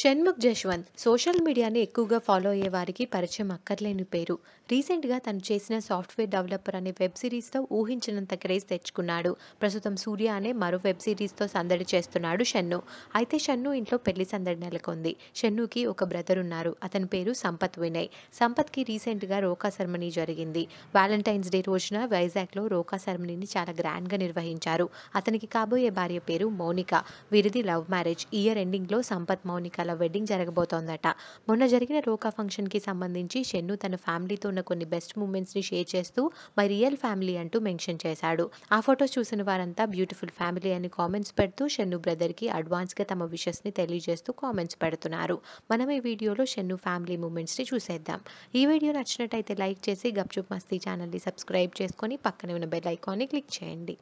Shanmukh Jaswanth social మీడియాని ఎక్కువగా follow అయ్యే వారికి పరిచయం అక్కర్లేని పేరు రీసెంట్గా తను చేసిన సాఫ్ట్వేర్ డెవలపర్ అనే వెబ్ సిరీస్తో ఊహించినంత క్రేజ్ తెచ్చుకున్నాడు ప్రస్తుతం సూర్య అనే మరో వెబ్ సిరీస్తో సందడి చేస్తున్నాడు షన్ను అయితే షన్ను ఇంట్లో పెళ్లి సందడి నెలకొంది షన్నుకి ఒక బ్రదర్ ఉన్నారు అతని పేరు సంపత్ వినయ్ సంపత్కి రీసెంట్గా రోకా సెరమనీ జరిగింది వ్యాలంటైన్స్ డే రోజున వైజాగ్లో రోకా సెరమనీని చాలా గ్రాండ్గా నిర్వహించారు అతనికి కాబోయే భార్య పేరు మౌనిక వీరిది లవ్ మ్యారేజ్ ఇయర్ ఎండింగ్లో సంపత్ మౌనిక వాళ్ళ వెడ్డింగ్ జరగబోతోందట మొన్న జరిగిన రోకా ఫంక్షన్కి సంబంధించి షెన్ను తన ఫ్యామిలీతో ఉన్న కొన్ని బెస్ట్ మూమెంట్స్ని షేర్ చేస్తూ మై రియల్ ఫ్యామిలీ అంటూ మెన్షన్ చేశాడు ఆ ఫొటోస్ చూసిన వారంతా బ్యూటిఫుల్ ఫ్యామిలీ అని కామెంట్స్ పెడుతూ షెన్ను బ్రదర్కి అడ్వాన్స్గా తమ ని తెలియజేస్తూ కామెంట్స్ పెడుతున్నారు మనం ఈ వీడియోలో షెన్ను ఫ్యామిలీ మూమెంట్స్ని చూసేద్దాం ఈ వీడియో నచ్చినట్టయితే లైక్ చేసి గప్చుప్ మస్తీ ఛానల్ని సబ్స్క్రైబ్ చేసుకొని పక్కనే ఉన్న బెల్ ఐకాన్ని క్లిక్ చేయండి